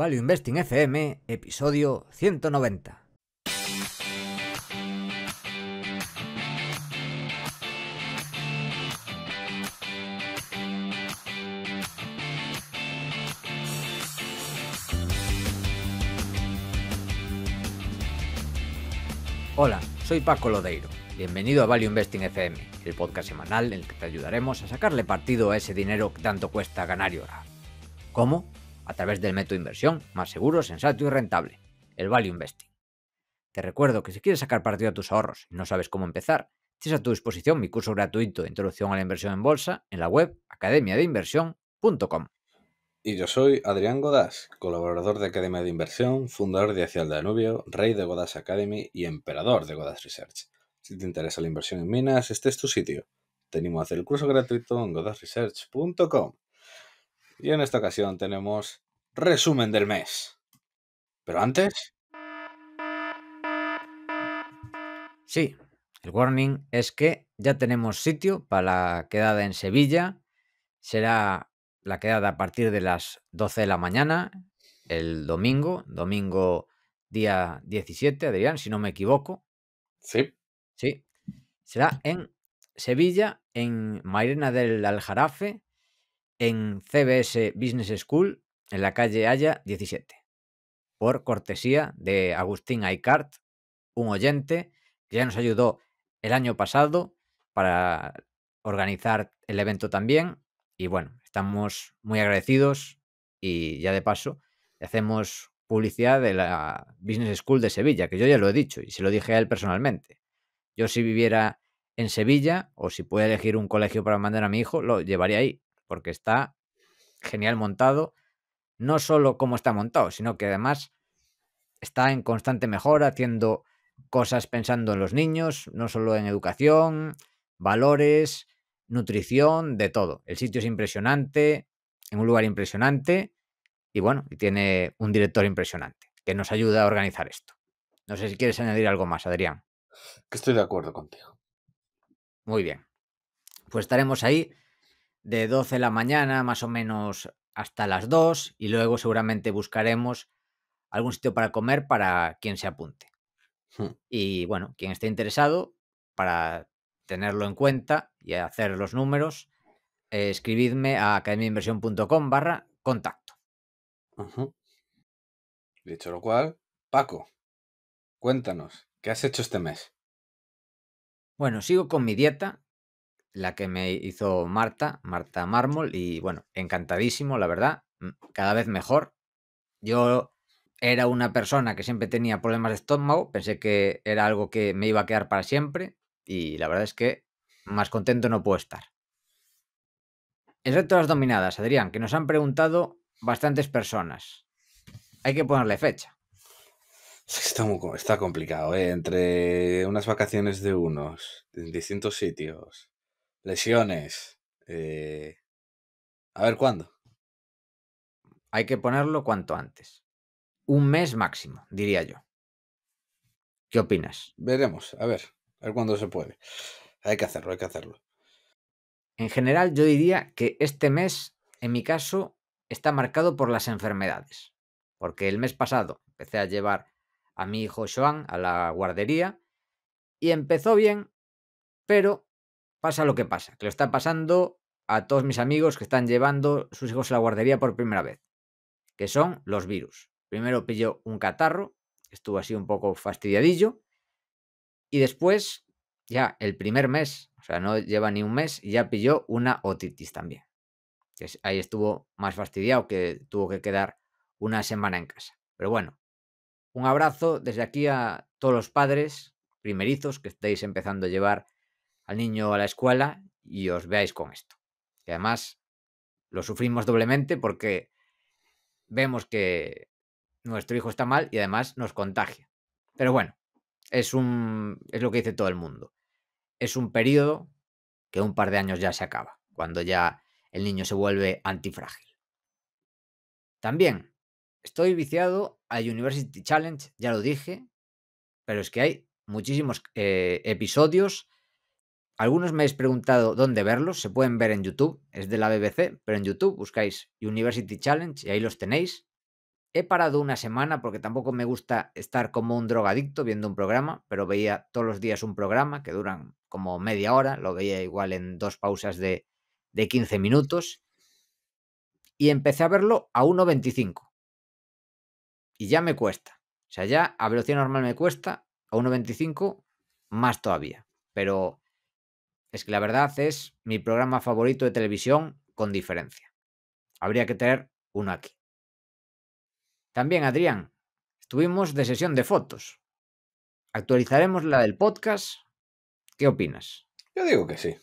Value Investing FM, episodio 190. Hola, soy Paco Lodeiro. Bienvenido a Value Investing FM, el podcast semanal en el que te ayudaremos a sacarle partido a ese dinero que tanto cuesta ganar y ahora. ¿Cómo? a través del método de inversión más seguro, sensato y rentable, el Value Investing. Te recuerdo que si quieres sacar partido a tus ahorros y no sabes cómo empezar, tienes a tu disposición mi curso gratuito de introducción a la inversión en bolsa en la web academia de academiadeinversión.com. Y yo soy Adrián Godás, colaborador de Academia de Inversión, fundador de Hacia el Danubio, rey de Godás Academy y emperador de Godás Research. Si te interesa la inversión en minas, este es tu sitio. Tenemos el curso gratuito en godasresearch.com. Y en esta ocasión tenemos resumen del mes. Pero antes... Sí, el warning es que ya tenemos sitio para la quedada en Sevilla. Será la quedada a partir de las 12 de la mañana, el domingo, domingo día 17, Adrián, si no me equivoco. Sí. Sí. Será en Sevilla, en Mairena del Aljarafe, en CBS Business School en la calle Haya 17, por cortesía de Agustín Aicart, un oyente que ya nos ayudó el año pasado para organizar el evento también. Y bueno, estamos muy agradecidos y ya de paso hacemos publicidad de la Business School de Sevilla, que yo ya lo he dicho y se lo dije a él personalmente. Yo si viviera en Sevilla o si pudiera elegir un colegio para mandar a mi hijo, lo llevaría ahí, porque está genial montado, no solo cómo está montado, sino que además está en constante mejora, haciendo cosas pensando en los niños, no solo en educación, valores, nutrición, de todo. El sitio es impresionante, en un lugar impresionante y bueno, tiene un director impresionante que nos ayuda a organizar esto. No sé si quieres añadir algo más, Adrián. Que estoy de acuerdo contigo. Muy bien. Pues estaremos ahí de 12 de la mañana más o menos hasta las 2 y luego seguramente buscaremos algún sitio para comer para quien se apunte. Hmm. Y bueno, quien esté interesado, para tenerlo en cuenta y hacer los números, eh, escribidme a academiainversión.com barra contacto. Dicho lo cual, Paco, cuéntanos, ¿qué has hecho este mes? Bueno, sigo con mi dieta, la que me hizo Marta, Marta Mármol, y bueno, encantadísimo, la verdad, mm, cada vez mejor. Yo era una persona que siempre tenía problemas de estómago, pensé que era algo que me iba a quedar para siempre, y la verdad es que más contento no puedo estar. El reto de las dominadas, Adrián, que nos han preguntado bastantes personas. Hay que ponerle fecha. Está, está complicado, ¿eh? entre unas vacaciones de unos, en distintos sitios, lesiones. Eh, a ver cuándo. Hay que ponerlo cuanto antes. Un mes máximo, diría yo. ¿Qué opinas? Veremos, a ver, a ver cuándo se puede. Hay que hacerlo, hay que hacerlo. En general, yo diría que este mes, en mi caso, está marcado por las enfermedades. Porque el mes pasado empecé a llevar a mi hijo Joan a la guardería y empezó bien, pero pasa lo que pasa, que lo está pasando a todos mis amigos que están llevando sus hijos a la guardería por primera vez, que son los virus. Primero pilló un catarro, estuvo así un poco fastidiadillo, y después, ya el primer mes, o sea, no lleva ni un mes, ya pilló una otitis también. ahí estuvo más fastidiado, que tuvo que quedar una semana en casa. Pero bueno, un abrazo desde aquí a todos los padres primerizos que estáis empezando a llevar al niño a la escuela y os veáis con esto. Y además lo sufrimos doblemente porque vemos que nuestro hijo está mal y además nos contagia. Pero bueno, es, un, es lo que dice todo el mundo. Es un periodo que un par de años ya se acaba, cuando ya el niño se vuelve antifrágil. También estoy viciado al University Challenge, ya lo dije, pero es que hay muchísimos eh, episodios algunos me habéis preguntado dónde verlos, se pueden ver en YouTube, es de la BBC, pero en YouTube buscáis University Challenge y ahí los tenéis. He parado una semana porque tampoco me gusta estar como un drogadicto viendo un programa, pero veía todos los días un programa que duran como media hora, lo veía igual en dos pausas de, de 15 minutos y empecé a verlo a 1.25. Y ya me cuesta. O sea, ya a velocidad normal me cuesta, a 1.25 más todavía. Pero es que la verdad es mi programa favorito de televisión con diferencia. Habría que tener uno aquí. También, Adrián, estuvimos de sesión de fotos. Actualizaremos la del podcast. ¿Qué opinas? Yo digo que sí.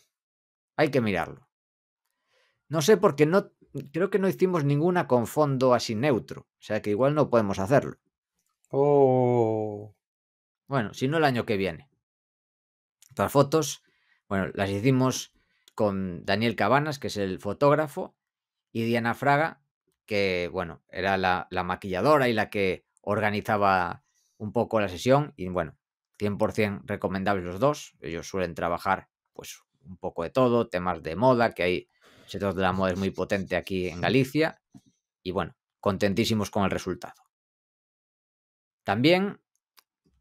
Hay que mirarlo. No sé porque no creo que no hicimos ninguna con fondo así neutro, o sea que igual no podemos hacerlo. Oh. Bueno, si no el año que viene. Otras fotos bueno, las hicimos con Daniel Cabanas, que es el fotógrafo, y Diana Fraga, que, bueno, era la, maquilladora y la que organizaba un poco la sesión. Y bueno, 100% recomendables los dos. Ellos suelen trabajar, pues, un poco de todo, temas de moda, que hay sector de la moda es muy potente aquí en Galicia. Y bueno, contentísimos con el resultado. También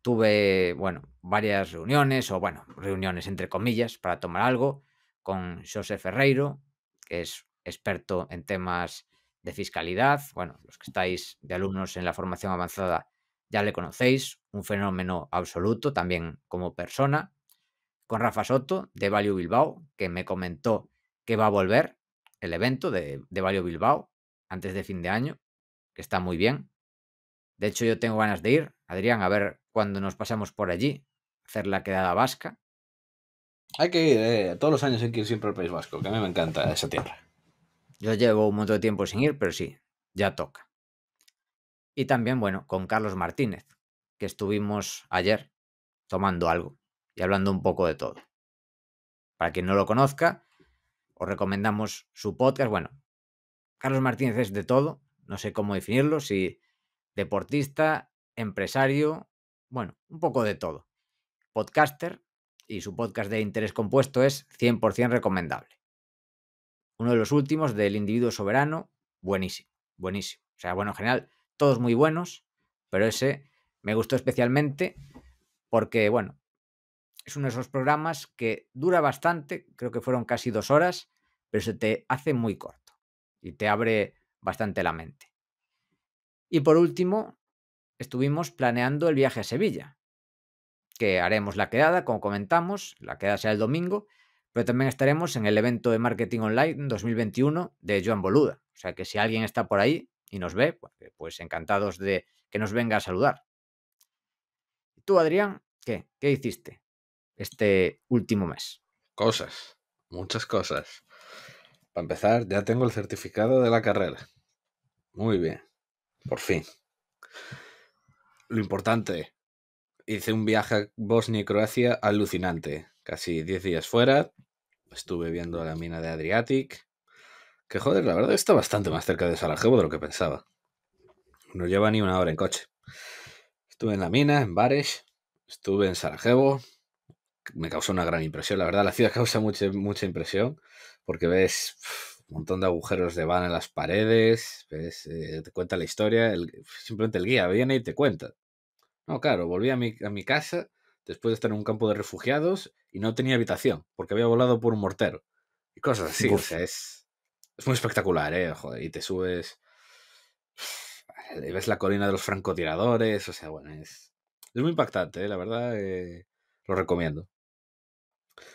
tuve, bueno, varias reuniones, o bueno, reuniones entre comillas, para tomar algo con José Ferreiro, que es experto en temas de fiscalidad. Bueno, los que estáis de alumnos en la formación avanzada ya le conocéis, un fenómeno absoluto también como persona. Con Rafa Soto de Value Bilbao, que me comentó que va a volver el evento de, de Value Bilbao antes de fin de año, que está muy bien. De hecho, yo tengo ganas de ir, Adrián, a ver cuando nos pasamos por allí, hacer la quedada vasca. Hay que ir, eh, todos los años hay que ir siempre al País Vasco, que a mí me encanta esa tierra. Yo llevo un montón de tiempo sin ir, pero sí, ya toca. Y también, bueno, con Carlos Martínez, que estuvimos ayer tomando algo y hablando un poco de todo. Para quien no lo conozca, os recomendamos su podcast. Bueno, Carlos Martínez es de todo, no sé cómo definirlo, si deportista, empresario, bueno, un poco de todo. Podcaster y su podcast de interés compuesto es 100% recomendable. Uno de los últimos del individuo soberano, buenísimo, buenísimo. O sea, bueno, en general, todos muy buenos, pero ese me gustó especialmente porque, bueno, es uno de esos programas que dura bastante, creo que fueron casi dos horas, pero se te hace muy corto y te abre bastante la mente. Y por último, estuvimos planeando el viaje a Sevilla, que haremos la quedada, como comentamos, la quedada será el domingo, pero también estaremos en el evento de marketing online 2021 de Joan Boluda. O sea que si alguien está por ahí y nos ve, pues, eh, pues encantados de que nos venga a saludar. ¿Y tú, Adrián, qué? ¿Qué hiciste este último mes? Cosas, muchas cosas. Para empezar, ya tengo el certificado de la carrera. Muy bien, por fin lo importante, hice un viaje a Bosnia y Croacia alucinante. Casi 10 días fuera, estuve viendo la mina de Adriatic, que joder, la verdad está bastante más cerca de Sarajevo de lo que pensaba. No lleva ni una hora en coche. Estuve en la mina, en Bares, estuve en Sarajevo. Me causó una gran impresión, la verdad, la ciudad causa mucha, mucha impresión, porque ves un montón de agujeros de van en las paredes, eh, te cuenta la historia, el, simplemente el guía viene y te cuenta. No, claro, volví a mi, a mi casa después de estar en un campo de refugiados y no tenía habitación porque había volado por un mortero y cosas así. O sea, es, es, muy espectacular, ¿eh? Joder, y te subes, y ves la colina de los francotiradores, o sea, bueno, es, es muy impactante, ¿eh? la verdad, eh, lo recomiendo.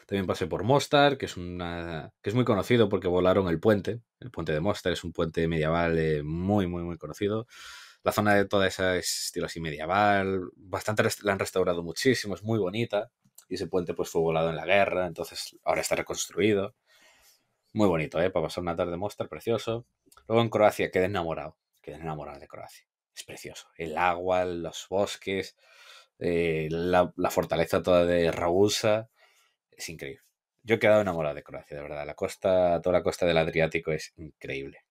También pasé por Mostar, que es, una, que es muy conocido porque volaron el puente. El puente de Mostar es un puente medieval eh, muy, muy, muy conocido. La zona de toda esa es estilo así medieval. Bastante la han restaurado muchísimo, es muy bonita. Y ese puente pues fue volado en la guerra, entonces ahora está reconstruido. Muy bonito, ¿eh? Para pasar una tarde en Mostar, precioso. Luego en Croacia quedé enamorado. Quedé enamorado de Croacia. Es precioso. El agua, los bosques, eh, la, la, fortaleza toda de Ragusa es increíble. Yo he quedado enamorado de Croacia, de verdad. La costa, toda la costa del Adriático es increíble.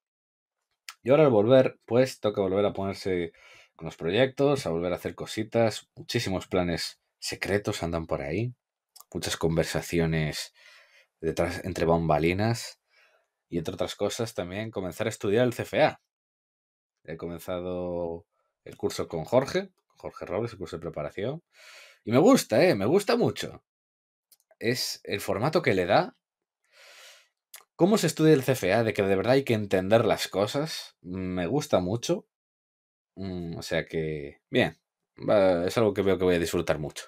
Y ahora al volver, pues toca volver a ponerse con los proyectos, a volver a hacer cositas. Muchísimos planes secretos andan por ahí. Muchas conversaciones detrás entre bambalinas. Y entre otras cosas también comenzar a estudiar el CFA. He comenzado el curso con Jorge, Jorge Robles, el curso de preparación. Y me gusta, ¿eh? Me gusta mucho es el formato que le da. Cómo se estudia el CFA, de que de verdad hay que entender las cosas. Me gusta mucho. Mm, o sea que, bien, es algo que veo que voy a disfrutar mucho.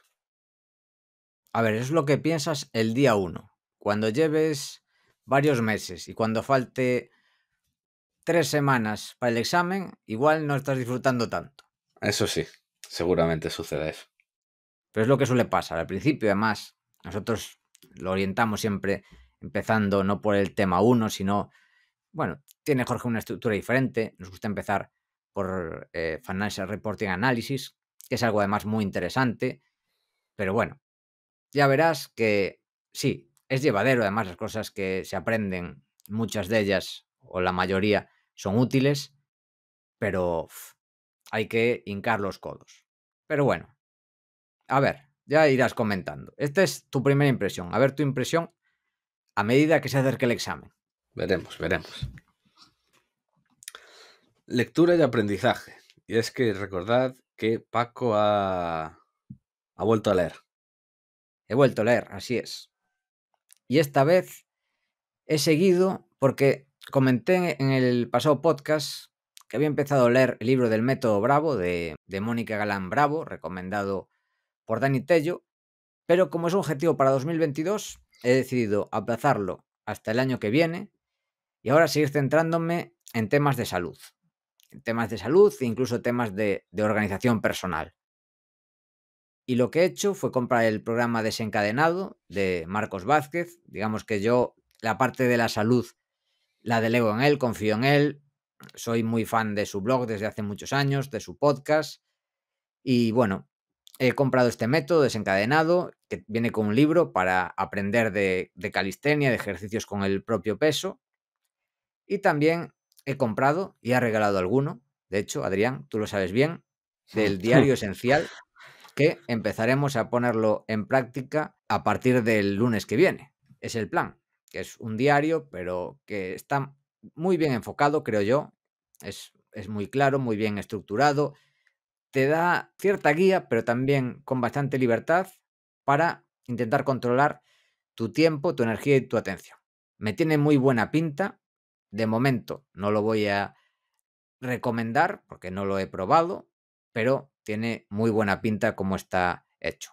A ver, es lo que piensas el día uno. Cuando lleves varios meses y cuando falte tres semanas para el examen, igual no estás disfrutando tanto. Eso sí, seguramente sucede eso. Pero es lo que suele pasar. Al principio, además, nosotros lo orientamos siempre empezando no por el tema 1, sino, bueno, tiene Jorge una estructura diferente. Nos gusta empezar por eh, Financial Reporting Analysis, que es algo además muy interesante. Pero bueno, ya verás que sí, es llevadero. Además, las cosas que se aprenden, muchas de ellas o la mayoría, son útiles, pero hay que hincar los codos. Pero bueno, a ver, ya irás comentando. Esta es tu primera impresión. A ver tu impresión a medida que se acerque el examen. Veremos, veremos. Lectura y aprendizaje. Y es que recordad que Paco ha, ha vuelto a leer. He vuelto a leer, así es. Y esta vez he seguido porque comenté en el pasado podcast que había empezado a leer el libro del método Bravo de, de Mónica Galán Bravo, recomendado por Dani Tello, pero como es un objetivo para 2022, he decidido aplazarlo hasta el año que viene y ahora seguir centrándome en temas de salud. En temas de salud e incluso temas de organización personal. Y lo que he hecho fue comprar el programa desencadenado de Marcos Vázquez. Digamos que yo la parte de la salud la delego en él, confío en él. Soy muy fan de su blog desde hace muchos años, de su podcast. Y bueno, he comprado este método desencadenado que viene con un libro para aprender de, calistenia, de ejercicios con el propio peso. Y también he comprado y ha regalado alguno. De hecho, Adrián, tú lo sabes bien, del diario esencial que empezaremos a ponerlo en práctica a partir del lunes que viene. Es el plan, que es un diario, pero que está muy bien enfocado, creo yo. Es, es muy claro, muy bien estructurado te da cierta guía, pero también con bastante libertad para intentar controlar tu tiempo, tu energía y tu atención. Me tiene muy buena pinta. De momento no lo voy a recomendar porque no lo he probado, pero tiene muy buena pinta como está hecho.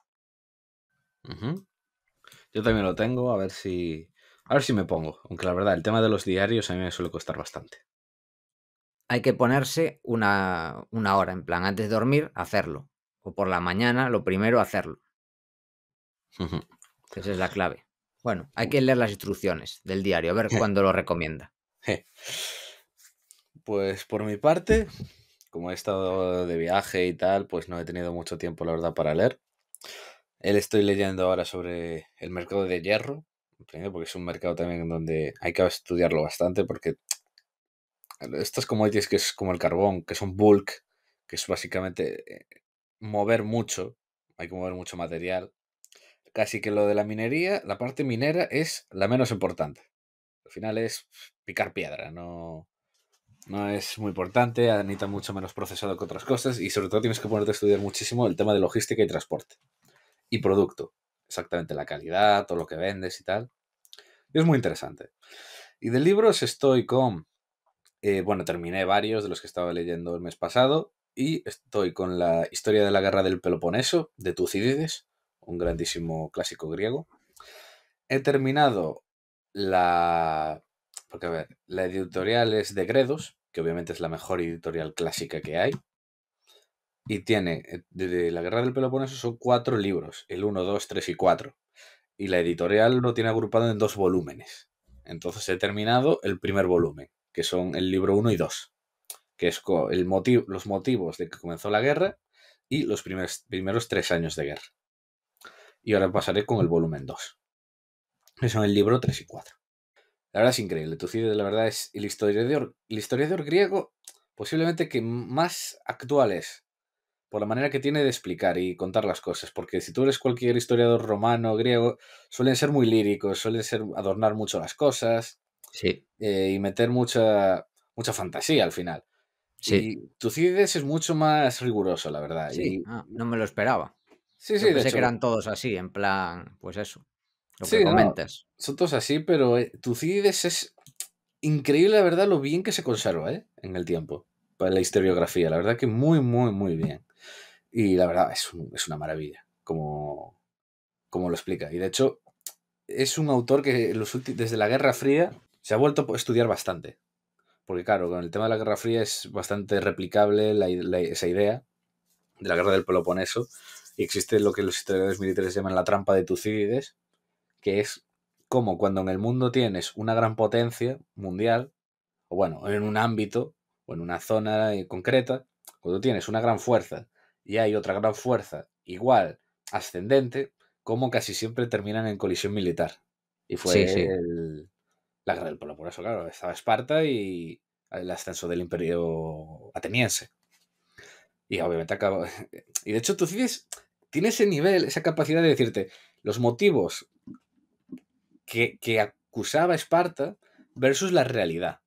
Yo también lo tengo, a ver si. A ver si me pongo. Aunque la verdad, el tema de los diarios a mí me suele costar bastante hay que ponerse una, hora, en plan, antes de dormir, hacerlo. O por la mañana, lo primero, hacerlo. Esa es la clave. Bueno, hay que leer las instrucciones del diario, a ver cuándo lo recomienda. Pues por mi parte, como he estado de viaje y tal, pues no he tenido mucho tiempo, la verdad, para leer. Él estoy leyendo ahora sobre el mercado de hierro, porque es un mercado también donde hay que estudiarlo bastante, porque estas commodities que es como el carbón, que son bulk, que es básicamente eh, mover mucho, hay que mover mucho material. Casi que lo de la minería, la parte minera es la menos importante. Al final es picar piedra, no, no es muy importante, ah, necesita mucho menos procesado que otras cosas y sobre todo tienes que ponerte a estudiar muchísimo el tema de logística y transporte. Y producto, exactamente la calidad, todo lo que vendes y tal. Y es muy interesante. Y de libros estoy con eh, bueno, terminé varios de los que estaba leyendo el mes pasado y estoy con la historia de la guerra del Peloponeso de Tucídides, un grandísimo clásico griego. He terminado la... Porque, a ver, la editorial es de Gredos, que obviamente es la mejor editorial clásica que hay. Y tiene, eh, de la guerra del Peloponeso son cuatro libros, el 1, 2, 3 y 4. Y la editorial lo tiene agrupado en dos volúmenes. Entonces he terminado el primer volumen que son el libro 1 y 2, que es el los motivos de que comenzó la guerra y los primeros, primeros tres años de guerra. Y ahora pasaré con el volumen 2, que son el libro 3 y 4. La verdad es increíble. Tucídides, la verdad, es el historiador, el historiador griego posiblemente que más actual es, por la manera que tiene de explicar y contar las cosas, porque si tú eres cualquier historiador romano, o griego, suelen ser muy líricos, suelen ser adornar mucho las cosas, Sí. Eh, y meter mucha, mucha fantasía al final. Sí. Tucídides es mucho más riguroso, la verdad. Sí. Ah, no me lo esperaba. Sí, sí, de que eran todos así, en plan, pues eso. Lo comentas. son todos así, pero eh, Tucídides es increíble, la verdad, lo bien que se conserva ¿eh? en el tiempo. Para la historiografía, la verdad que muy, muy, muy bien. Y la verdad es, una maravilla, como, como lo explica. Y de hecho, es un autor que los desde la Guerra Fría se ha vuelto a estudiar bastante. Porque claro, con el tema de la Guerra Fría es bastante replicable esa idea de la Guerra del Peloponeso. Y existe lo que los historiadores militares llaman la trampa de Tucídides, que es como cuando en el mundo tienes una gran potencia mundial, o bueno, en un ámbito o en una zona concreta, cuando tienes una gran fuerza y hay otra gran fuerza igual ascendente, como casi siempre terminan en colisión militar. Y fue el, la guerra del eso claro, estaba Esparta y el ascenso del imperio ateniense. Y obviamente acabó. Y de hecho tú tiene ese nivel, esa capacidad de decirte los motivos que, acusaba Esparta versus la realidad.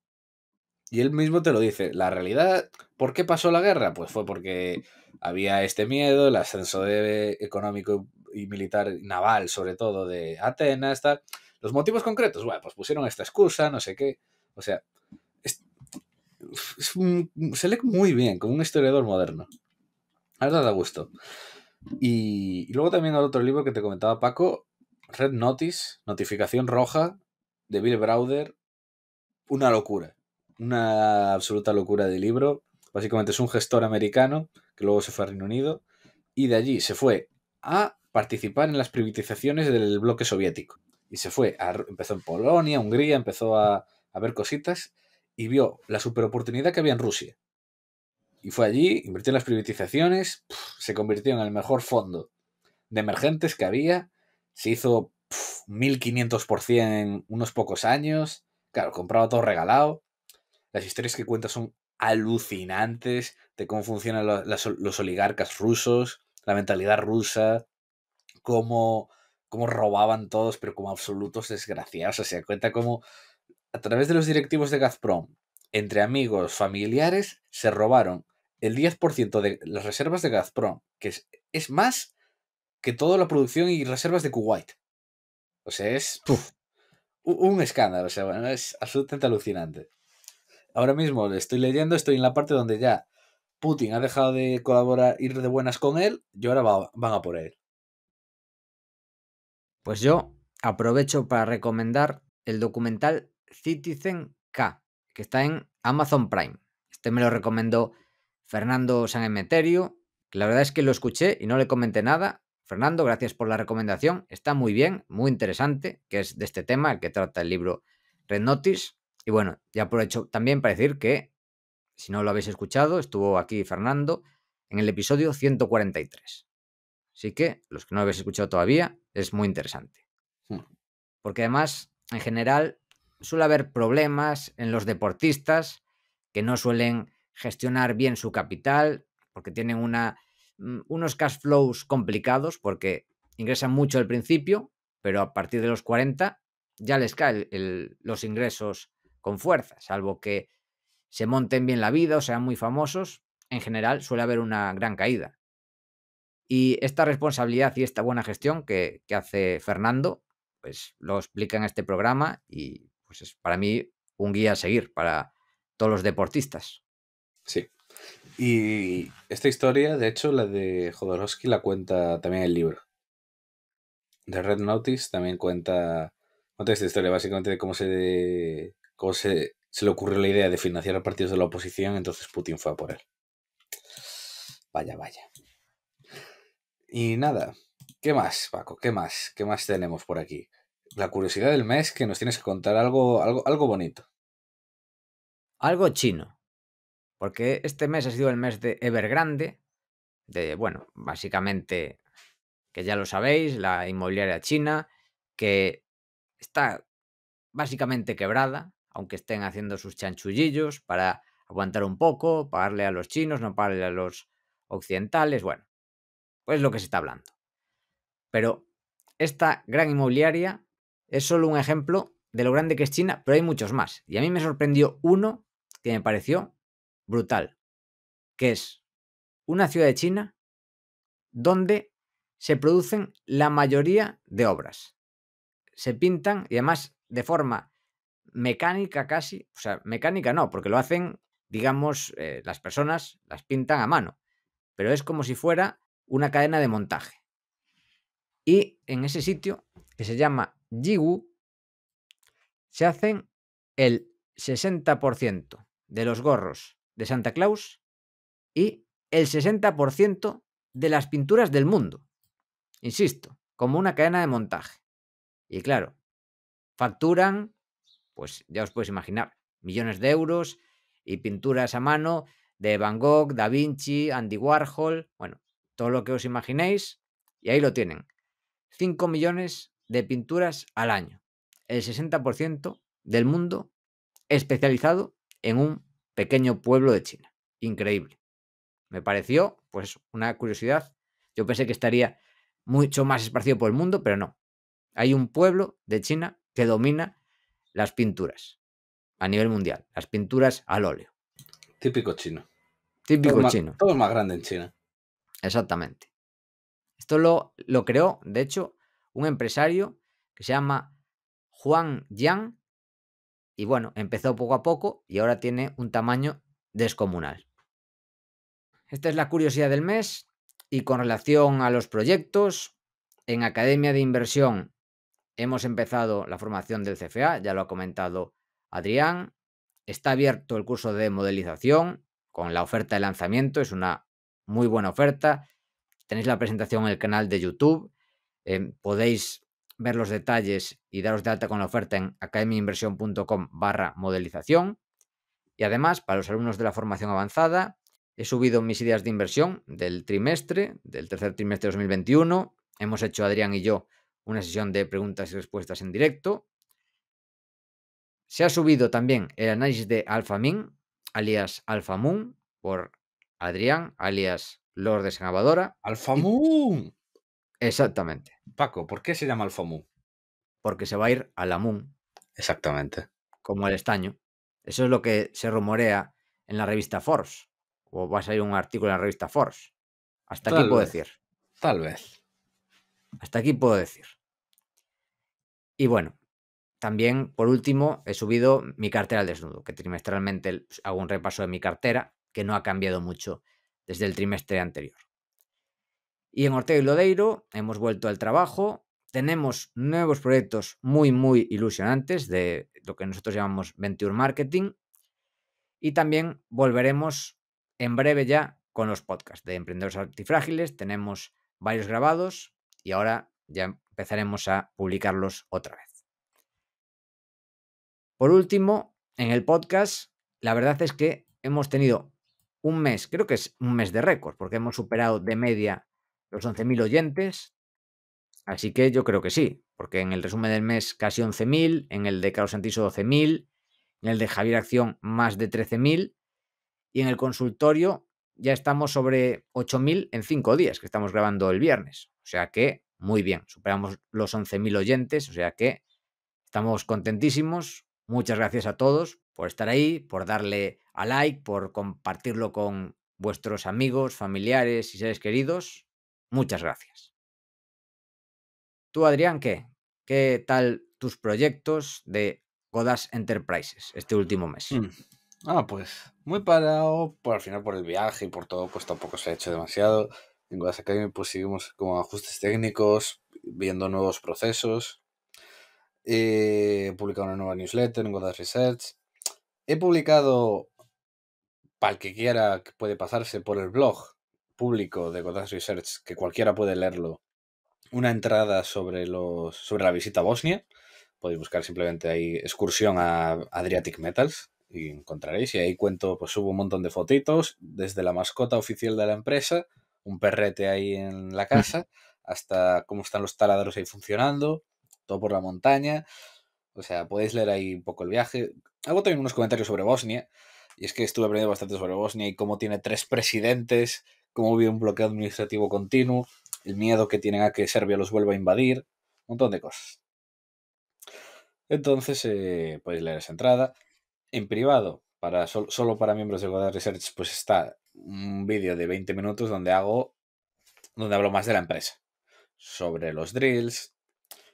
Y él mismo te lo dice. La realidad, ¿por qué pasó la guerra? Pues fue porque había este miedo, el ascenso económico y militar, naval sobre todo, de Atenas, tal. Los motivos concretos, bueno, pues pusieron esta excusa, no sé qué. O sea, se lee muy bien, como un historiador moderno. La verdad da gusto. Y, luego también el otro libro que te comentaba Paco, Red Notice, Notificación Roja, de Bill Browder. Una locura. Una absoluta locura de libro. Básicamente es un gestor americano que luego se fue a Reino Unido y de allí se fue a participar en las privatizaciones del bloque soviético. Y se fue, empezó en Polonia, Hungría, empezó a, ver cositas y vio la super oportunidad que había en Rusia. Y fue allí, invirtió en las privatizaciones, se convirtió en el mejor fondo de emergentes que había, se hizo 1500% en unos pocos años, claro, compraba todo regalado. Las historias que cuenta son alucinantes de cómo funcionan los, los oligarcas rusos, la mentalidad rusa, cómo cómo robaban todos, pero como absolutos desgraciados. O sea, se cuenta cómo a través de los directivos de Gazprom, entre amigos, familiares, se robaron el 10% de las reservas de Gazprom, que es, más que toda la producción y reservas de Kuwait. O sea, es un escándalo. O sea, es absolutamente alucinante. Ahora mismo le estoy leyendo, estoy en la parte donde ya Putin ha dejado de colaborar, ir de buenas con él, y ahora van a por él. Pues yo aprovecho para recomendar el documental Citizen K, que está en Amazon Prime. Este me lo recomendó Fernando Sanemeterio, que la verdad es que lo escuché y no le comenté nada. Fernando, gracias por la recomendación. Está muy bien, muy interesante, que es de este tema el que trata el libro Red Notice. Y bueno, ya aprovecho también para decir que, si no lo habéis escuchado, estuvo aquí Fernando en el episodio 143. Así que, los que no habéis escuchado todavía, es muy interesante. Hmm. Porque además, en general, suele haber problemas en los deportistas que no suelen gestionar bien su capital porque tienen una, mm, unos cash flows complicados porque ingresan mucho al principio, pero a partir de los 40 ya les caen los ingresos con fuerza, salvo que se monten bien la vida o sean muy famosos, en general suele haber una gran caída. Y esta responsabilidad y esta buena gestión que, hace Fernando, pues lo explica en este programa y pues es para mí un guía a seguir para todos los deportistas. Sí. Y esta historia, de hecho, la de Jodorowsky la cuenta también el libro. De Red Notice también cuenta, cuenta esta historia básicamente de cómo se, cómo se, se le ocurrió la idea de financiar a partidos de la oposición, entonces Putin fue a por él. Vaya, vaya. Y nada, ¿qué más, Paco? ¿Qué más? ¿Qué más tenemos por aquí? La curiosidad del mes que nos tienes que contar algo, algo, algo bonito. Algo chino. Porque este mes ha sido el mes de Evergrande, de, bueno, básicamente, que ya lo sabéis, la inmobiliaria china, que está básicamente quebrada, aunque estén haciendo sus chanchullillos para aguantar un poco, pagarle a los chinos, no pagarle a los occidentales, bueno, pues lo que se está hablando. Pero esta gran inmobiliaria es solo un ejemplo de lo grande que es China, pero hay muchos más. Y a mí me sorprendió uno que me pareció brutal, que es una ciudad de China donde se producen la mayoría de obras. Se pintan y además de forma mecánica casi, o sea, mecánica no, porque lo hacen, digamos, eh, las personas las pintan a mano, pero es como si fuera una cadena de montaje. Y en ese sitio, que se llama Jigu, se hacen el 60% de los gorros de Santa Claus y el 60% de las pinturas del mundo. Insisto, como una cadena de montaje. Y claro, facturan, pues ya os podéis imaginar, millones de euros y pinturas a mano de Van Gogh, Da Vinci, Andy Warhol, bueno, todo lo que os imaginéis, y ahí lo tienen. 5 millones de pinturas al año. El 60% del mundo especializado en un pequeño pueblo de China. Increíble. Me pareció, pues, una curiosidad. Yo pensé que estaría mucho más esparcido por el mundo, pero no. Hay un pueblo de China que domina las pinturas a nivel mundial, las pinturas al óleo. Típico chino. Típico chino. todo es más grande en China. Exactamente. Esto lo, creó, de hecho, un empresario que se llama Juan Yang. Y bueno, empezó poco a poco y ahora tiene un tamaño descomunal. Esta es la curiosidad del mes y con relación a los proyectos, en Academia de Inversión hemos empezado la formación del CFA, ya lo ha comentado Adrián. Está abierto el curso de modelización con la oferta de lanzamiento, es una muy buena oferta. Tenéis la presentación en el canal de YouTube. Em, podéis ver los detalles y daros de alta con la oferta en academiainversión.com barra modelización. Y además, para los alumnos de la formación avanzada, he subido mis ideas de inversión del trimestre, del tercer trimestre de 2021. Hemos hecho, Adrián y yo, una sesión de preguntas y respuestas en directo. Se ha subido también el análisis de AlphaMin, alias AlphaMoon, por Adrián, alias Lord de Senabadora. ¡Alfamun! Exactamente. Paco, ¿por qué se llama Alfamun? Porque se va a ir a la Moon. Exactamente. Como el estaño. Eso es lo que se rumorea en la revista Force. O va a salir un artículo en la revista Force. Hasta aquí puedo decir. Tal vez. Hasta aquí puedo decir. Y bueno, también, por último, he subido mi cartera al desnudo, que trimestralmente hago un repaso de mi cartera que no ha cambiado mucho desde el trimestre anterior. Y en Ortega y Lodeiro hemos vuelto al trabajo, tenemos nuevos proyectos muy, muy ilusionantes de lo que nosotros llamamos Venture Marketing y también volveremos en breve ya con los podcasts de Emprendedores Artifrágiles. tenemos varios grabados y ahora ya empezaremos a publicarlos otra vez. Por último, en el podcast, la verdad es que hemos tenido un mes, creo que es un mes de récord, porque hemos superado de media los 11.000 oyentes. Así que yo creo que sí, porque en el resumen del mes casi 11.000, en el de Carlos Santiso 12.000, en el de Javier Acción más de 13.000 y en el consultorio ya estamos sobre 8.000 en 5 días, que estamos grabando el viernes. O sea que muy bien, superamos los 11.000 oyentes, o sea que estamos contentísimos, Muchas gracias a todos por estar ahí, por darle a like, por compartirlo con vuestros amigos, familiares y seres queridos. Muchas gracias. Tú, Adrián, ¿qué? ¿Qué tal tus proyectos de Godas Enterprises este último mes? Mm. Ah, pues muy parado, por, al final por el viaje y por todo, pues tampoco se ha hecho demasiado. En Godas Academy pues seguimos como ajustes técnicos, viendo nuevos procesos eh, he publicado una nueva newsletter en Goddard Research. He publicado, para el que quiera, que puede pasarse por el blog público de Goddard Research, que cualquiera puede leerlo, una entrada sobre, los, sobre la visita a Bosnia. Podéis buscar simplemente ahí excursión a Adriatic Metals y encontraréis. Y ahí cuento, pues subo un montón de fotitos, desde la mascota oficial de la empresa, un perrete ahí en la casa, hasta cómo están los taladros ahí funcionando, todo por la montaña. O sea, podéis leer ahí un poco el viaje. Hago también unos comentarios sobre Bosnia. Y es que estuve aprendiendo bastante sobre Bosnia y cómo tiene tres presidentes, cómo vive un bloqueo administrativo continuo, el miedo que tienen a que Serbia los vuelva a invadir, un montón de cosas. Entonces, eh, podéis leer esa entrada. En privado, para solo para miembros de Godard Research, pues está un vídeo de 20 minutos donde hago, donde hablo más de la empresa, sobre los drills,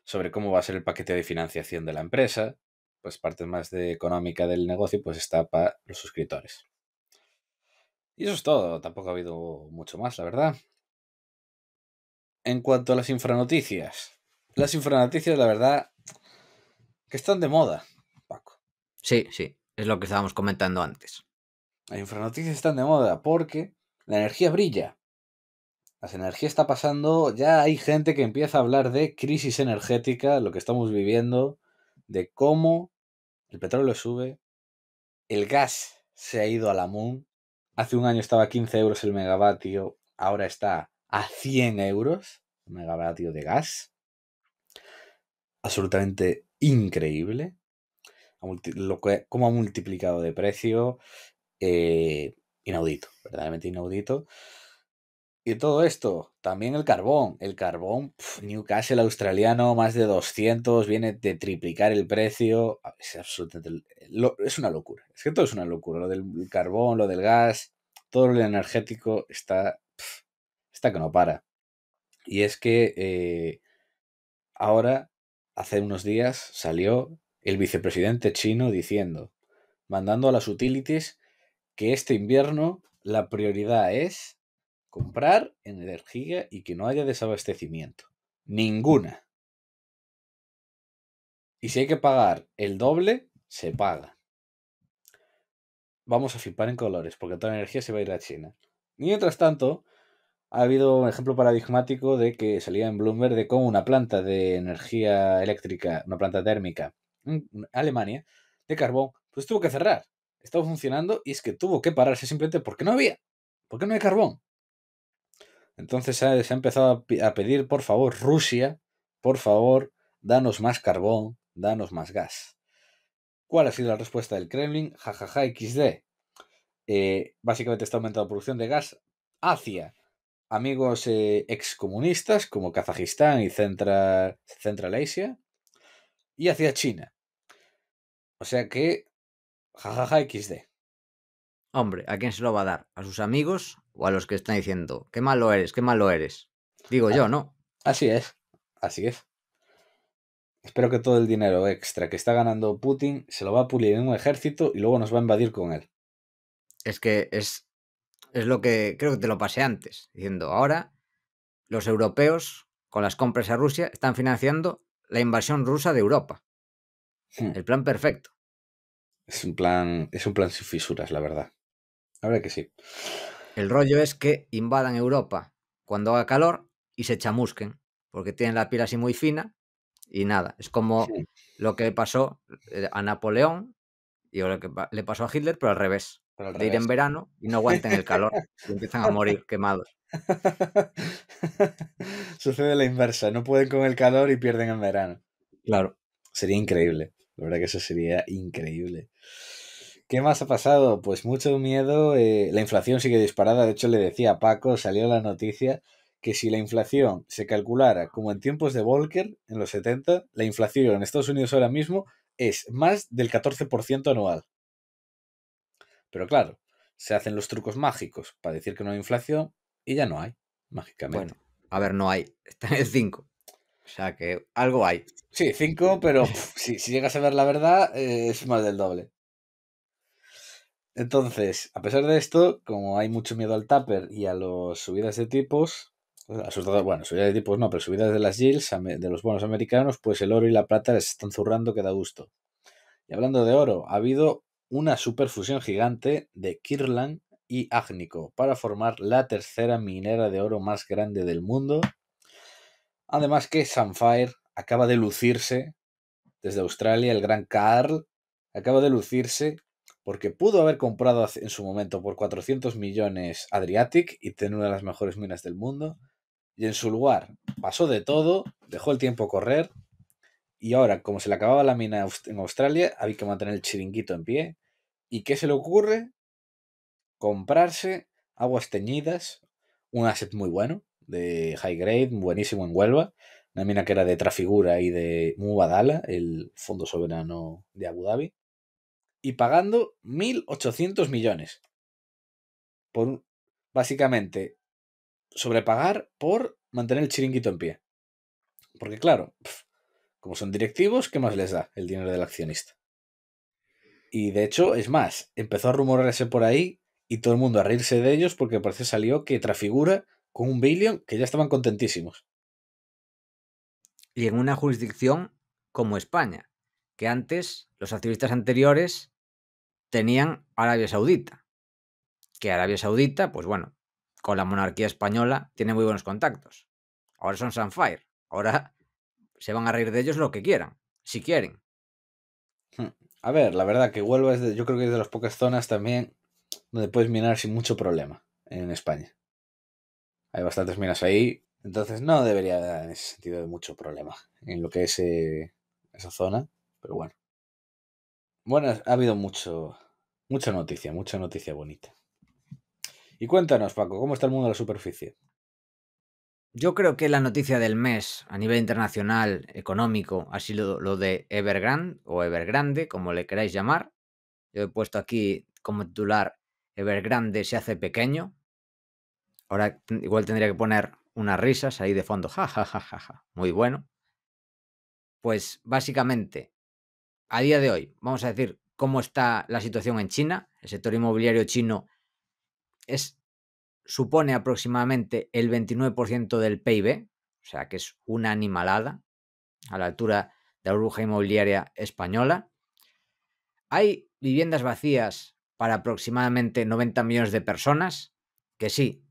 sobre cómo va a ser el paquete de financiación de la empresa, pues parte más de económica del negocio pues está para los suscriptores. Y eso es todo, tampoco ha habido mucho más, la verdad. En cuanto a las infranoticias, las infranoticias, la verdad, que están de moda, Paco. Sí, sí, es lo que estábamos comentando antes. Las infranoticias están de moda porque la energía brilla las energías está pasando, ya hay gente que empieza a hablar de crisis energética, lo que estamos viviendo, de cómo el petróleo sube, el gas se ha ido a la moon, hace un año estaba a 15 euros el megavatio, ahora está a 100 euros el megavatio de gas. Absolutamente increíble. Lo que, cómo ha multiplicado de precio. Eh, inaudito, verdaderamente inaudito. Y todo esto, también el carbón. El carbón, Newcastle australiano, más de 200, viene de triplicar el precio. Ah, es absolutamente. es una locura. Es que todo es una locura. Lo del carbón, lo del gas, todo lo energético está. está que no para. Y es que eh, ahora, hace unos días, salió el vicepresidente chino diciendo, mandando a las utilities, que este invierno la prioridad es comprar energía y que no haya desabastecimiento. Ninguna. Y si hay que pagar el doble, se paga. Vamos a flipar en colores, porque toda la energía se va a ir a China. Mientras tanto, ha habido un ejemplo paradigmático de que salía en Bloomberg de cómo una planta de energía eléctrica, una planta térmica en Alemania, de carbón, pues tuvo que cerrar. Estaba funcionando y es que tuvo que pararse simplemente porque no había. Porque no hay carbón. Entonces se ha, empezado a, pedir, por favor, Rusia, por favor, danos más carbón, danos más gas. ¿Cuál ha sido la respuesta del Kremlin? Jajaja XD. Eh, básicamente está aumentando la producción de gas hacia amigos eh, excomunistas como Kazajistán y Central, Central Asia y hacia China. O sea que, jajaja XD. Hombre, ¿a quién se lo va a dar? ¿A sus amigos? o a los que están diciendo, qué malo eres, qué malo eres. Digo yo, ¿no? Así es, así es. Espero que todo el dinero extra que está ganando Putin se lo va a pulir en un ejército y luego nos va a invadir con él. Es que es, es lo que creo que te lo pasé antes, diciendo, ahora los europeos con las compras a Rusia están financiando la invasión rusa de Europa. Hmm. El plan perfecto. Es un plan, es un plan sin fisuras, la verdad. Ahora que sí. El rollo es que invadan Europa cuando haga calor y se chamusquen, porque tienen la piel así muy fina y nada. Es como lo que pasó eh, a Napoleón y lo que le pasó a Hitler, pero al revés. de ir en verano y no aguanten el calor y empiezan a morir quemados. Sucede la inversa, no pueden con el calor y pierden en verano. Claro. Sería increíble. La verdad que eso sería increíble. ¿Qué más ha pasado? Pues mucho miedo. Eh, la inflación sigue disparada. De hecho, le decía a Paco, salió la noticia que si la inflación se calculara como en tiempos de Volcker, en los 70, la inflación en Estados Unidos ahora mismo es más del 14% anual. Pero claro, se hacen los trucos mágicos para decir que no hay inflación y ya no hay, mágicamente. Bueno, a ver, no hay. Está en el 5. O sea que algo hay. Sí, 5, pero si, llegas a ver la verdad, eh, es más del doble. Entonces, a pesar de esto, como hay mucho miedo al tupper y a las subidas de tipos, bueno, subidas de tipos no, pero subidas de las yields, de los bonos americanos, pues el oro y la plata les están zurrando que da gusto. Y hablando de oro, ha habido una superfusión gigante de Kirlan y Agnico para formar la tercera minera de oro más grande del mundo. Además que Sunfire acaba de lucirse desde Australia, el gran Carl acaba de lucirse porque pudo haber comprado en su momento por 400 millones Adriatic y tener una de las mejores minas del mundo. Y en su lugar pasó de todo, dejó el tiempo correr y ahora, como se le acababa la mina en Australia, había que mantener el chiringuito en pie. ¿Y qué se le ocurre? Comprarse aguas teñidas, un asset muy bueno, de high grade, buenísimo en Huelva, una mina que era de Trafigura y de Mubadala, el fondo soberano de Abu Dhabi y pagando 1.800 millones. Por, básicamente, sobrepagar por mantener el chiringuito en pie. Porque claro, como son directivos, ¿qué más les da el dinero del accionista? Y de hecho, es más, empezó a rumorarse por ahí y todo el mundo a reírse de ellos porque parece salió que Trafigura con un billion que ya estaban contentísimos. Y en una jurisdicción como España, que antes los activistas anteriores tenían Arabia Saudita. Que Arabia Saudita, pues bueno, con la monarquía española tiene muy buenos contactos. Ahora son Sunfire, Ahora se van a reír de ellos lo que quieran, si quieren. Hmm. A ver, la verdad que Huelva es yo creo que es de las pocas zonas también donde puedes minar sin mucho problema en España. Hay bastantes minas ahí, entonces no debería dar en ese sentido de mucho problema en lo que es eh, esa zona, pero bueno. Bueno, ha habido mucho, mucha noticia, mucha noticia bonita. Y cuéntanos, Paco, ¿cómo está el mundo de la superficie? Yo creo que la noticia del mes a nivel internacional, económico, ha sido lo de Evergrande o Evergrande, como le queráis llamar. Yo he puesto aquí como titular Evergrande se hace pequeño. Ahora igual tendría que poner unas risas ahí de fondo. Ja, ja, ja, ja, ja. Muy bueno. Pues básicamente a día de hoy, vamos a decir cómo está la situación en China, el sector inmobiliario chino es, supone aproximadamente el 29% del PIB, o sea que es una animalada a la altura de la burbuja inmobiliaria española. Hay viviendas vacías para aproximadamente 90 millones de personas, que sí,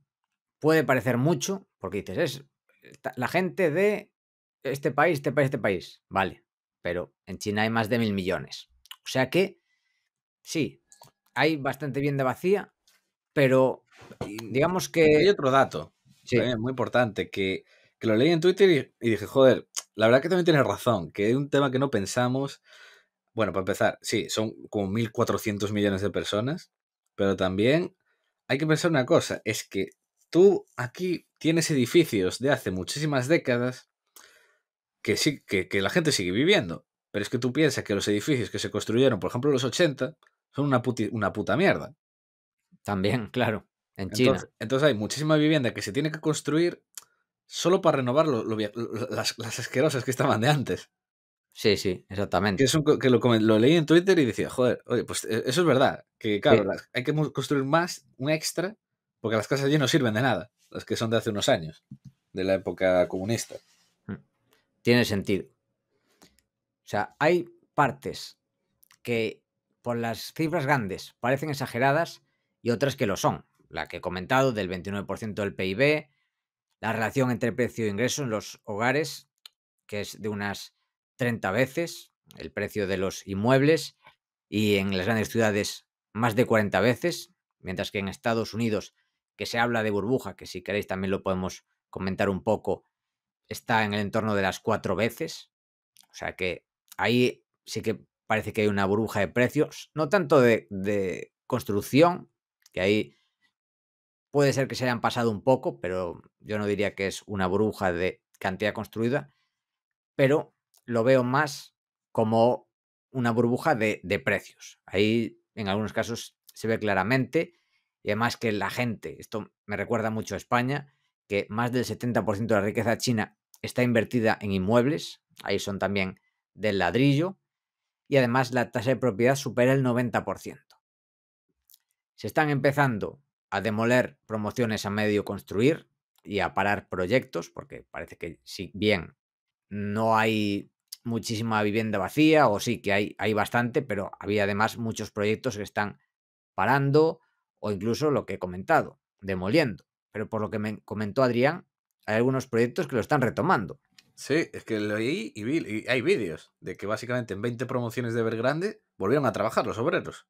puede parecer mucho, porque dices, es eh, la gente de este país, este país, este país, vale, pero en China hay más de mil millones. O sea que, sí, hay bastante bien de vacía, pero digamos que... Hay otro dato, muy importante, que, lo leí en Twitter y, dije, joder, la verdad que también tienes razón, que es un tema que no pensamos. Bueno, para empezar, sí, son como 1.400 millones de personas, pero también hay que pensar una cosa, es que tú aquí tienes edificios de hace muchísimas décadas que, sí, que, que la gente sigue viviendo. Pero es que tú piensas que los edificios que se construyeron, por ejemplo, en los 80, son una, una puta mierda. También, claro, en China. Entonces hay muchísima vivienda que se tiene que construir solo para renovar las, asquerosas que estaban de antes. Sí, sí, exactamente. que lo, leí en Twitter y decía, joder, oye, pues eh, eso es verdad. Que claro, hay que construir más, un extra, porque las casas allí no sirven de nada, las que son de hace unos años, de la época comunista tiene sentido. O sea, hay partes que por las cifras grandes parecen exageradas y otras que lo son. La que he comentado del 29% del PIB, la relación entre precio e ingreso en los hogares, que es de unas 30 veces el precio de los inmuebles y en las grandes ciudades más de 40 veces, mientras que en Estados Unidos, que se habla de burbuja, que si queréis también lo podemos comentar un poco, está en el entorno de las cuatro veces. O sea que ahí sí que parece que hay una burbuja de precios, no tanto de, construcción, que ahí puede ser que se hayan pasado un poco, pero yo no diría que es una burbuja de cantidad construida, pero lo veo más como una burbuja de, de precios. Ahí en algunos casos se ve claramente y además que la gente, esto me recuerda mucho a España, que más del 70% de la riqueza china está invertida en inmuebles, ahí son también del ladrillo, y además la tasa de propiedad supera el 90%. Se están empezando a demoler promociones a medio construir y a parar proyectos, porque parece que si bien no hay muchísima vivienda vacía, o sí que hay, hay bastante, pero había además muchos proyectos que están parando o incluso lo que he comentado, demoliendo pero por lo que me comentó Adrián, hay algunos proyectos que lo están retomando. Sí, es que lo y, vi, y hay vídeos de que básicamente en 20 promociones de Evergrande volvieron a trabajar los obreros.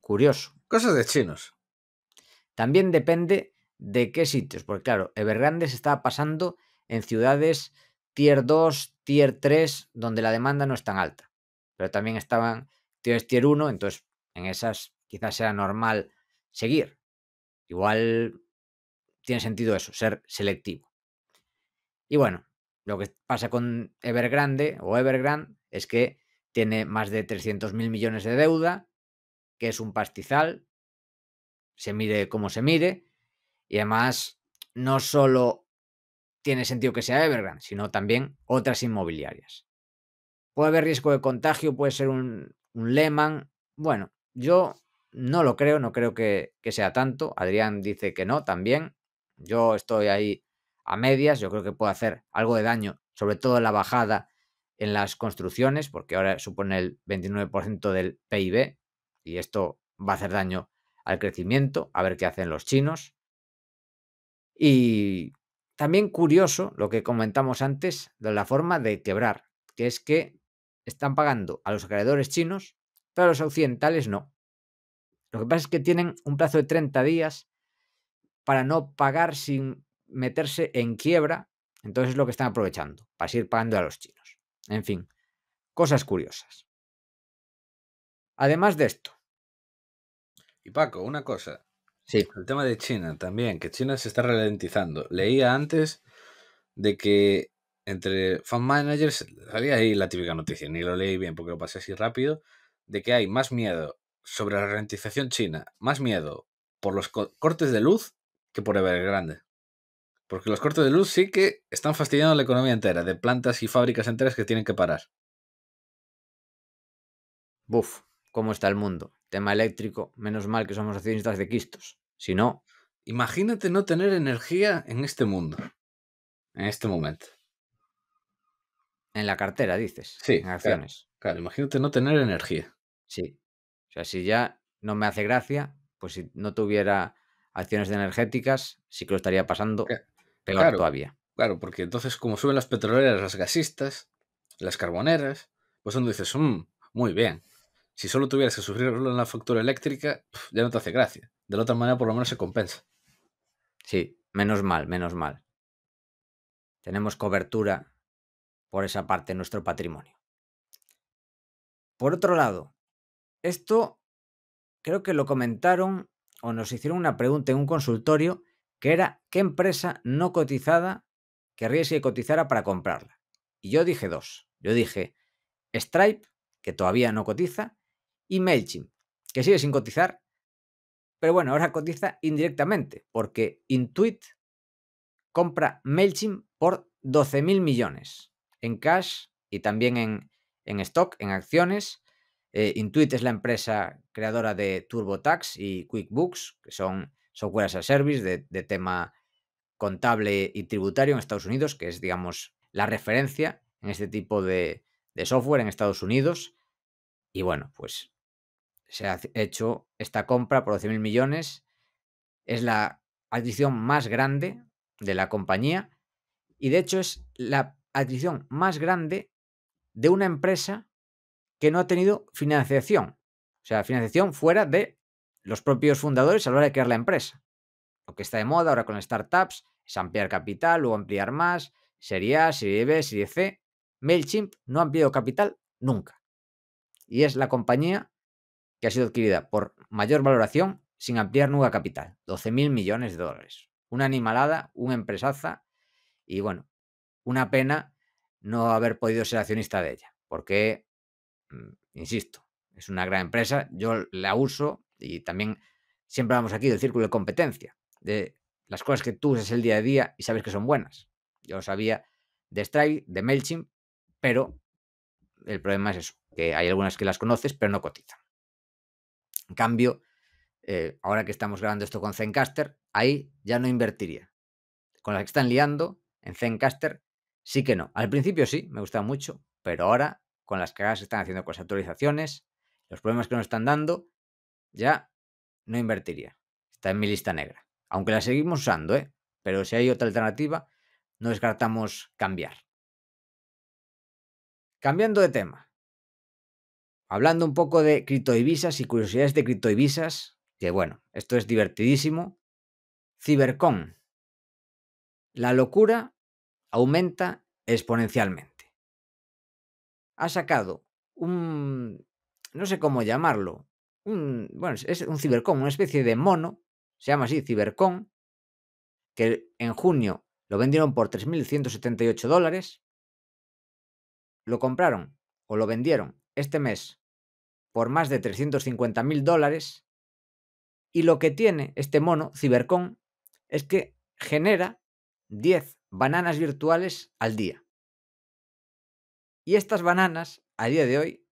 Curioso. Cosas de chinos. También depende de qué sitios, porque claro, Evergrande se estaba pasando en ciudades tier 2, tier 3, donde la demanda no es tan alta. Pero también estaban ciudades tier 1, entonces en esas quizás sea normal seguir. Igual tiene sentido eso, ser selectivo. Y bueno, lo que pasa con Evergrande o Evergrande es que tiene más de 300 mil millones de deuda, que es un pastizal, se mide como se mire, y además no solo tiene sentido que sea Evergrande, sino también otras inmobiliarias. Puede haber riesgo de contagio, puede ser un, un Lehman. Bueno, yo no lo creo, no creo que, que sea tanto. Adrián dice que no también. Yo estoy ahí a medias, yo creo que puedo hacer algo de daño, sobre todo la bajada en las construcciones, porque ahora supone el 29% del PIB y esto va a hacer daño al crecimiento, a ver qué hacen los chinos. Y también curioso lo que comentamos antes de la forma de quebrar, que es que están pagando a los acreedores chinos, pero a los occidentales no. Lo que pasa es que tienen un plazo de 30 días para no pagar sin meterse en quiebra. Entonces es lo que están aprovechando para seguir pagando a los chinos. En fin, cosas curiosas. Además de esto. Y Paco, una cosa. Sí. El tema de China también, que China se está ralentizando. Leía antes de que entre fan managers, salía ahí la típica noticia, ni lo leí bien porque lo pasé así rápido, de que hay más miedo sobre la ralentización china, más miedo por los cortes de luz que por grande. Porque los cortes de luz sí que están fastidiando la economía entera, de plantas y fábricas enteras que tienen que parar. Buf, ¿cómo está el mundo? Tema eléctrico, menos mal que somos accionistas de quistos. Si no... Imagínate no tener energía en este mundo. En este momento. En la cartera, dices. Sí. En acciones. claro, imagínate no tener energía. Sí. O sea, si ya no me hace gracia, pues si no tuviera acciones energéticas, sí que lo estaría pasando pero todavía. Claro, porque entonces como suben las petroleras, las gasistas, las carboneras, pues entonces dices, mm, muy bien, si solo tuvieras que sufrirlo en la factura eléctrica, ya no te hace gracia. De la otra manera, por lo menos se compensa. Sí, menos mal, menos mal. Tenemos cobertura por esa parte de nuestro patrimonio. Por otro lado, esto creo que lo comentaron o nos hicieron una pregunta en un consultorio que era ¿qué empresa no cotizada querría que cotizara para comprarla? Y yo dije dos. Yo dije Stripe, que todavía no cotiza, y MailChimp, que sigue sin cotizar, pero bueno, ahora cotiza indirectamente, porque Intuit compra MailChimp por 12.000 millones en cash y también en, en stock, en acciones, eh, Intuit es la empresa creadora de TurboTax y QuickBooks, que son software as a service de, tema contable y tributario en Estados Unidos, que es, digamos, la referencia en este tipo de, software en Estados Unidos. Y bueno, pues se ha hecho esta compra por mil millones. Es la adquisición más grande de la compañía y de hecho es la adquisición más grande de una empresa que no ha tenido financiación. O sea, financiación fuera de los propios fundadores a la hora de crear la empresa. Lo que está de moda ahora con startups es ampliar capital, o ampliar más, sería A, serie B, serie C. MailChimp no ha ampliado capital nunca. Y es la compañía que ha sido adquirida por mayor valoración sin ampliar nunca capital. 12 mil millones de dólares. Una animalada, una empresaza y bueno, una pena no haber podido ser accionista de ella, porque Mm, insisto, es una gran empresa, yo la uso y también siempre vamos aquí del círculo de competencia, de las cosas que tú usas el día a día y sabes que son buenas. Yo sabía de Stripe, de MailChimp, pero el problema es eso, que hay algunas que las conoces pero no cotizan. En cambio, eh, ahora que estamos grabando esto con Zencaster, ahí ya no invertiría. Con las que están liando en Zencaster, sí que no. Al principio sí, me gustaba mucho, pero ahora con las ahora se están haciendo, con las actualizaciones, los problemas que nos están dando, ya no invertiría. Está en mi lista negra. Aunque la seguimos usando, ¿eh? Pero si hay otra alternativa, no descartamos cambiar. Cambiando de tema. Hablando un poco de criptoivisas y curiosidades de criptoivisas, que bueno, esto es divertidísimo. Cibercon. La locura aumenta exponencialmente ha sacado un, no sé cómo llamarlo, un, bueno, es un cibercon, una especie de mono, se llama así, cibercon, que en junio lo vendieron por 3.178 dólares, lo compraron o lo vendieron este mes por más de 350.000 dólares, y lo que tiene este mono, cibercon, es que genera 10 bananas virtuales al día. Y estas bananas, a día de hoy,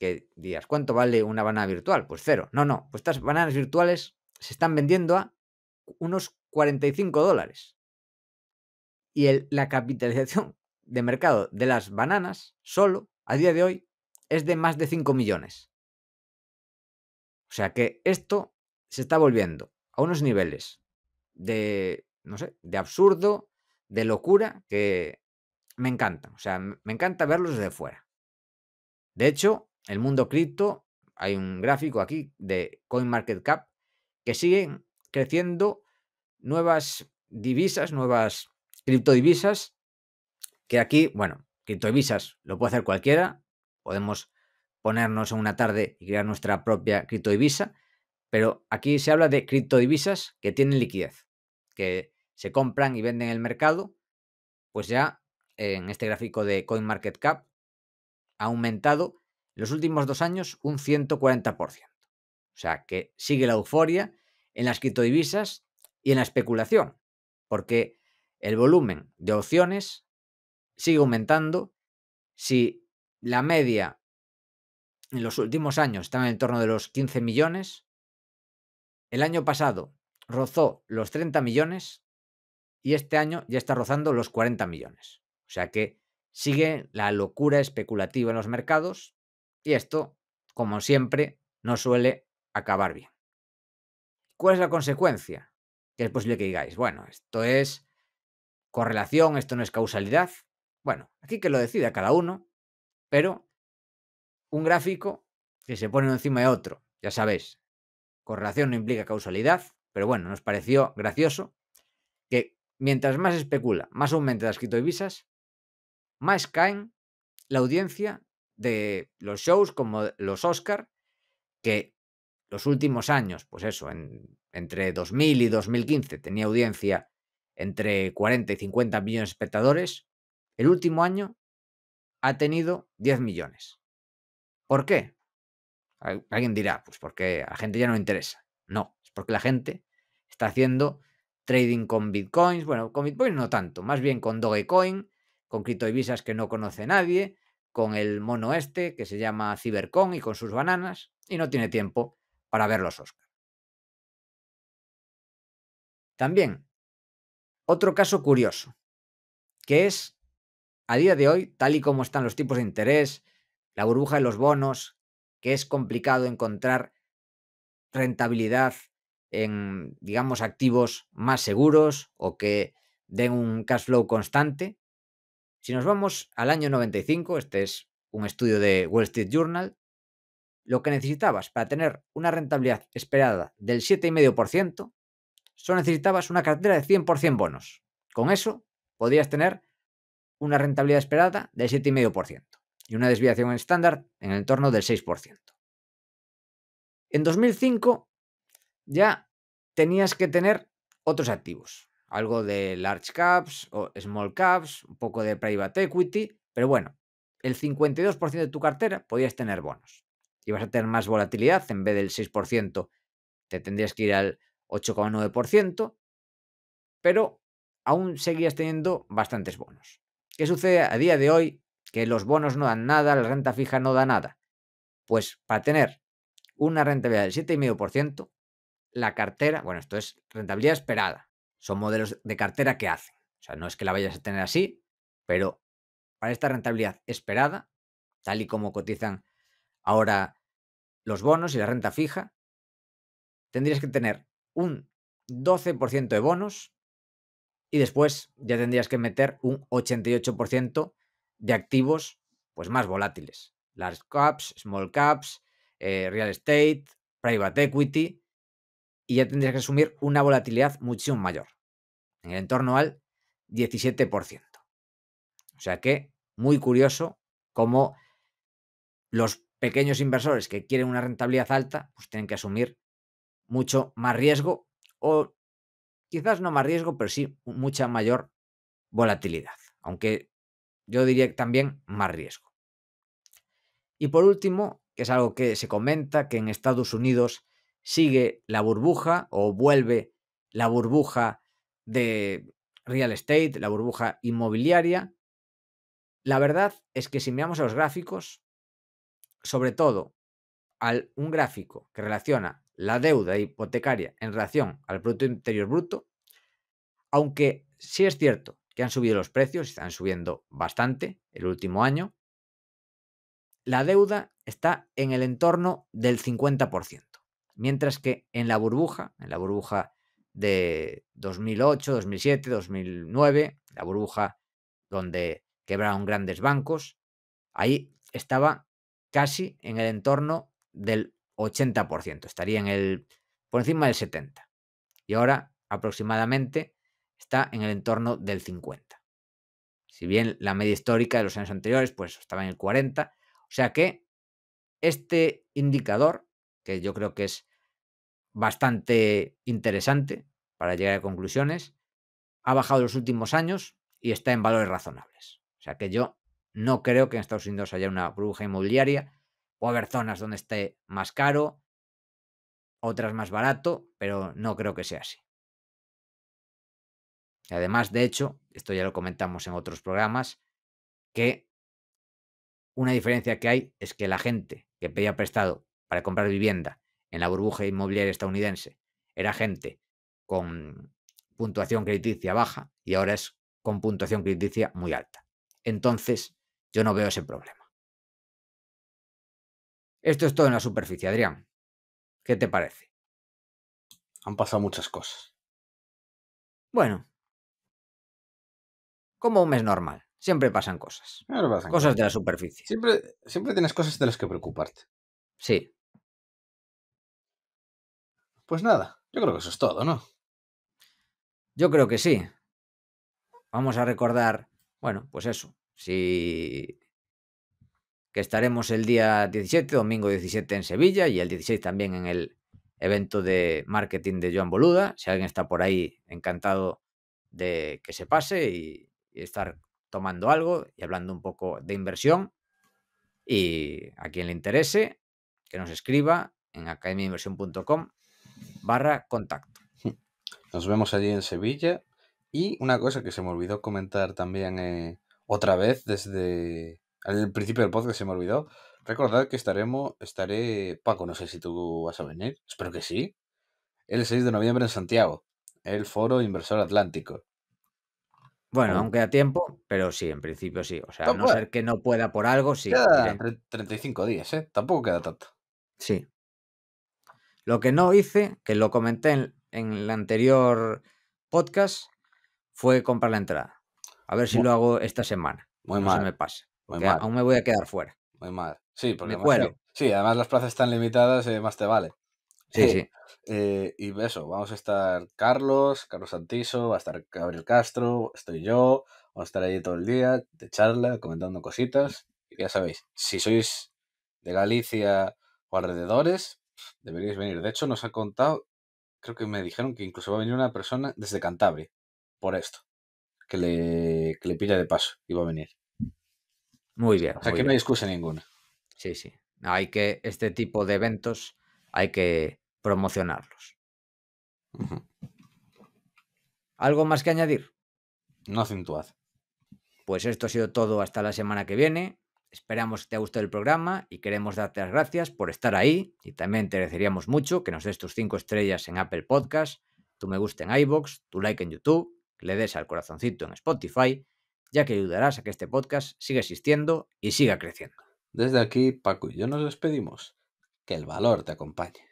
que días ¿cuánto vale una banana virtual? Pues cero. No, no, pues estas bananas virtuales se están vendiendo a unos 45 dólares. Y la capitalización de mercado de las bananas solo, a día de hoy, es de más de 5 millones. O sea que esto se está volviendo a unos niveles de, no sé, de absurdo, de locura, que me encanta. O sea, me encanta verlos desde fuera. De hecho, el mundo cripto, hay un gráfico aquí de CoinMarketCap, que siguen creciendo nuevas divisas, nuevas criptodivisas, que aquí, bueno, criptodivisas lo puede hacer cualquiera. Podemos ponernos en una tarde y crear nuestra propia criptodivisa, pero aquí se habla de criptodivisas que tienen liquidez, que se compran y venden en el mercado, pues ya en este gráfico de CoinMarketCap, ha aumentado en los últimos dos años un 140%. O sea que sigue la euforia en las criptodivisas y en la especulación, porque el volumen de opciones sigue aumentando. Si la media en los últimos años está en el torno de los 15 millones, el año pasado rozó los 30 millones y este año ya está rozando los 40 millones. O sea que sigue la locura especulativa en los mercados y esto, como siempre, no suele acabar bien. ¿Cuál es la consecuencia? Que es posible que digáis, bueno, esto es correlación, esto no es causalidad. Bueno, aquí que lo decida cada uno, pero un gráfico que se pone encima de otro, ya sabéis, correlación no implica causalidad, pero bueno, nos pareció gracioso que mientras más especula, más aumenta las visas más caen la audiencia de los shows como los Oscar, que los últimos años, pues eso, en, entre 2000 y 2015 tenía audiencia entre 40 y 50 millones de espectadores, el último año ha tenido 10 millones. ¿Por qué? Alguien dirá, pues porque a la gente ya no le interesa. No, es porque la gente está haciendo trading con bitcoins, bueno, con bitcoins no tanto, más bien con Dogecoin, con visas que no conoce nadie, con el mono este que se llama Cibercon y con sus bananas, y no tiene tiempo para ver los Oscar. También, otro caso curioso, que es, a día de hoy, tal y como están los tipos de interés, la burbuja de los bonos, que es complicado encontrar rentabilidad en, digamos, activos más seguros o que den un cash flow constante, si nos vamos al año 95, este es un estudio de Wall Street Journal, lo que necesitabas para tener una rentabilidad esperada del 7,5%, solo necesitabas una cartera de 100% bonos. Con eso podías tener una rentabilidad esperada del 7,5% y una desviación estándar en el entorno del 6%. En 2005 ya tenías que tener otros activos algo de large caps o small caps, un poco de private equity, pero bueno, el 52% de tu cartera podías tener bonos y vas a tener más volatilidad, en vez del 6% te tendrías que ir al 8,9%, pero aún seguías teniendo bastantes bonos. ¿Qué sucede a día de hoy? Que los bonos no dan nada, la renta fija no da nada. Pues para tener una rentabilidad del 7,5%, la cartera, bueno, esto es rentabilidad esperada, son modelos de cartera que hacen. O sea, no es que la vayas a tener así, pero para esta rentabilidad esperada, tal y como cotizan ahora los bonos y la renta fija, tendrías que tener un 12% de bonos y después ya tendrías que meter un 88% de activos pues más volátiles. Large caps, small caps, eh, real estate, private equity, y ya tendrías que asumir una volatilidad muchísimo mayor, en el entorno al 17%. O sea que, muy curioso, como los pequeños inversores que quieren una rentabilidad alta, pues tienen que asumir mucho más riesgo o quizás no más riesgo, pero sí mucha mayor volatilidad, aunque yo diría también más riesgo. Y por último, que es algo que se comenta, que en Estados Unidos sigue la burbuja o vuelve la burbuja de real estate, la burbuja inmobiliaria. La verdad es que si miramos a los gráficos, sobre todo a un gráfico que relaciona la deuda hipotecaria en relación al Producto Interior Bruto, aunque sí es cierto que han subido los precios, están subiendo bastante el último año, la deuda está en el entorno del 50% mientras que en la burbuja, en la burbuja de 2008, 2007, 2009, la burbuja donde quebraron grandes bancos, ahí estaba casi en el entorno del 80%, estaría en el por encima del 70. Y ahora aproximadamente está en el entorno del 50. Si bien la media histórica de los años anteriores pues estaba en el 40, o sea que este indicador, que yo creo que es bastante interesante para llegar a conclusiones. Ha bajado los últimos años y está en valores razonables. O sea que yo no creo que en Estados Unidos haya una burbuja inmobiliaria. Puede haber zonas donde esté más caro, otras más barato, pero no creo que sea así. Y además, de hecho, esto ya lo comentamos en otros programas, que una diferencia que hay es que la gente que pedía prestado para comprar vivienda en la burbuja inmobiliaria estadounidense era gente con puntuación crediticia baja y ahora es con puntuación crediticia muy alta. Entonces, yo no veo ese problema. Esto es todo en la superficie, Adrián. ¿Qué te parece? Han pasado muchas cosas. Bueno. Como un mes normal. Siempre pasan cosas. Pasan cosas, cosas de la superficie. Siempre, siempre tienes cosas de las que preocuparte. Sí. Pues nada, yo creo que eso es todo, ¿no? Yo creo que sí. Vamos a recordar, bueno, pues eso, si que estaremos el día 17, domingo 17 en Sevilla y el 16 también en el evento de marketing de Joan Boluda. Si alguien está por ahí, encantado de que se pase y, y estar tomando algo y hablando un poco de inversión. Y a quien le interese, que nos escriba en academiainversión.com barra contacto. Nos vemos allí en Sevilla. Y una cosa que se me olvidó comentar también eh, otra vez desde el principio del podcast, se me olvidó. Recordad que estaremos, estaré, Paco, no sé si tú vas a venir, espero que sí, el 6 de noviembre en Santiago, el foro Inversor Atlántico. Bueno, aunque a tiempo, pero sí, en principio sí. O sea, a no ser que no pueda por algo, sí. 35 días, ¿eh? Tampoco queda tanto. Sí. Lo que no hice, que lo comenté en, el anterior podcast, fue comprar la entrada. A ver si lo hago esta semana. Muy no mal. Se me pasa. Aún me voy a quedar fuera. Muy mal. Sí, porque además, sí, además las plazas están limitadas, eh, más te vale. Sí, eh, sí. Eh, y eso, vamos a estar Carlos, Carlos Santiso, va a estar Gabriel Castro, estoy yo, vamos a estar ahí todo el día de charla, comentando cositas. Y ya sabéis, si sois de Galicia o alrededores, Deberíais venir. De hecho, nos ha contado, creo que me dijeron que incluso va a venir una persona desde Cantabria, por esto, que le, que le pilla de paso y va a venir. Muy bien. aquí que no hay excusa ninguna. Sí, sí. Hay que, este tipo de eventos hay que promocionarlos. ¿Algo más que añadir? No acentuad. Pues esto ha sido todo hasta la semana que viene. Esperamos que te haya gustado el programa y queremos darte las gracias por estar ahí y también te agradeceríamos mucho que nos des tus cinco estrellas en Apple Podcast, tu me gusta en iBox, tu like en YouTube, que le des al corazoncito en Spotify, ya que ayudarás a que este podcast siga existiendo y siga creciendo. Desde aquí, Paco y yo nos despedimos. Que el valor te acompañe.